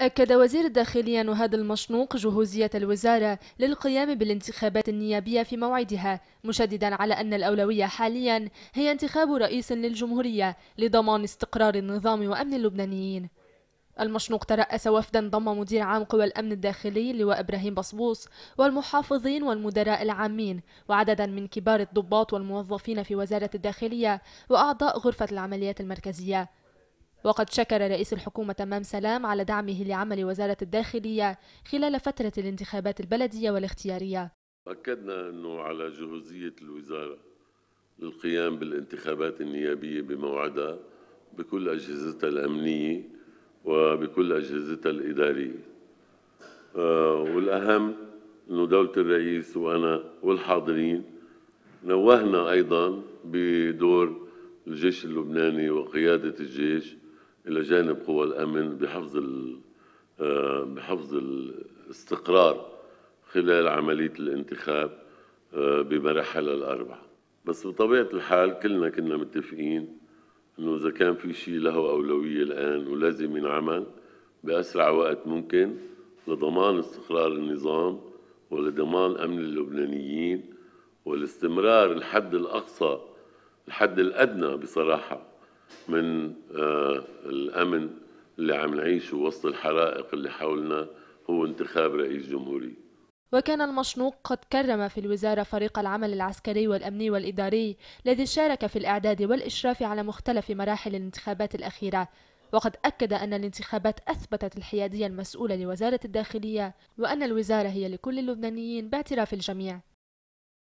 أكد وزير الداخلية نهاد المشنوق جهوزية الوزارة للقيام بالانتخابات النيابية في موعدها مشددا على أن الأولوية حاليا هي انتخاب رئيس للجمهورية لضمان استقرار النظام وأمن اللبنانيين المشنوق ترأس وفدا ضم مدير عام قوى الأمن الداخلي لواء إبراهيم بصبوص والمحافظين والمدراء العامين وعددا من كبار الضباط والموظفين في وزارة الداخلية وأعضاء غرفة العمليات المركزية وقد شكر رئيس الحكومة تمام سلام على دعمه لعمل وزارة الداخلية خلال فترة الانتخابات البلدية والاختيارية أكدنا أنه على جهوزية الوزارة للقيام بالانتخابات النيابية بموعدها بكل أجهزتها الأمنية وبكل أجهزتها الإدارية آه، والأهم أنه دولة الرئيس وأنا والحاضرين نوهنا أيضا بدور الجيش اللبناني وقيادة الجيش الى جانب قوى الامن بحفظ آه، بحفظ الاستقرار خلال عمليه الانتخاب آه، بمراحلها الاربعه بس بطبيعه الحال كلنا كنا متفقين انه اذا كان في شيء له اولويه الان ولازم ينعمل باسرع وقت ممكن لضمان استقرار النظام ولضمان امن اللبنانيين والاستمرار الحد الاقصى الحد الادنى بصراحه من آه، الأمن اللي عم نعيشه وسط الحرائق اللي حولنا هو انتخاب رئيس جمهورية وكان المشنوق قد كرم في الوزارة فريق العمل العسكري والأمني والإداري الذي شارك في الإعداد والإشراف على مختلف مراحل الانتخابات الأخيرة وقد أكد أن الانتخابات أثبتت الحيادية المسؤولة لوزارة الداخلية وأن الوزارة هي لكل اللبنانيين باعتراف الجميع